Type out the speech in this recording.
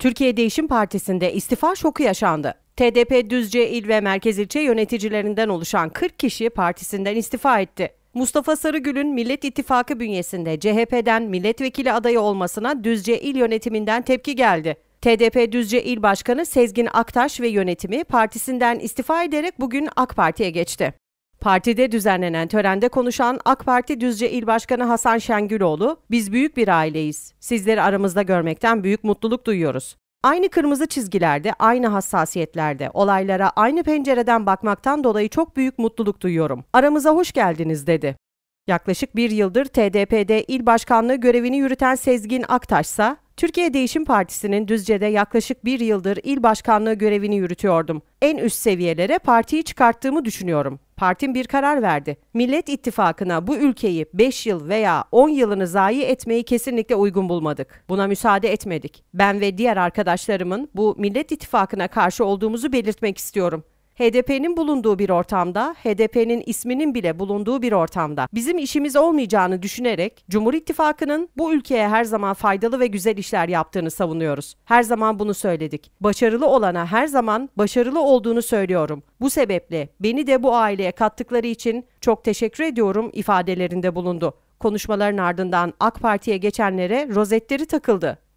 Türkiye Değişim Partisi'nde istifa şoku yaşandı. TDP Düzce İl ve merkez İlçe yöneticilerinden oluşan 40 kişi partisinden istifa etti. Mustafa Sarıgül'ün Millet İttifakı bünyesinde CHP'den milletvekili adayı olmasına Düzce İl yönetiminden tepki geldi. TDP Düzce İl Başkanı Sezgin Aktaş ve yönetimi partisinden istifa ederek bugün AK Parti'ye geçti. Partide düzenlenen törende konuşan AK Parti Düzce İl Başkanı Hasan Şengüloğlu, "Biz büyük bir aileyiz. Sizleri aramızda görmekten büyük mutluluk duyuyoruz. Aynı kırmızı çizgilerde, aynı hassasiyetlerde, olaylara aynı pencereden bakmaktan dolayı çok büyük mutluluk duyuyorum. Aramıza hoş geldiniz." dedi. Yaklaşık bir yıldır TDP'de il başkanlığı görevini yürüten Sezgin Aktaş ise Türkiye Değişim Partisi'nin Düzce'de yaklaşık bir yıldır il başkanlığı görevini yürütüyordum. En üst seviyelere partiyi çıkarttığımı düşünüyorum. Partim bir karar verdi. Millet İttifakı'na bu ülkeyi 5 yıl veya 10 yılını zayi etmeyi kesinlikle uygun bulmadık. Buna müsaade etmedik. Ben ve diğer arkadaşlarımın bu Millet İttifakı'na karşı olduğumuzu belirtmek istiyorum. HDP'nin bulunduğu bir ortamda, HDP'nin isminin bile bulunduğu bir ortamda bizim işimiz olmayacağını düşünerek Cumhur İttifakı'nın bu ülkeye her zaman faydalı ve güzel işler yaptığını savunuyoruz. Her zaman bunu söyledik. Başarılı olana her zaman başarılı olduğunu söylüyorum. Bu sebeple beni de bu aileye kattıkları için çok teşekkür ediyorum ifadelerinde bulundu. Konuşmaların ardından AK Parti'ye geçenlere rozetleri takıldı.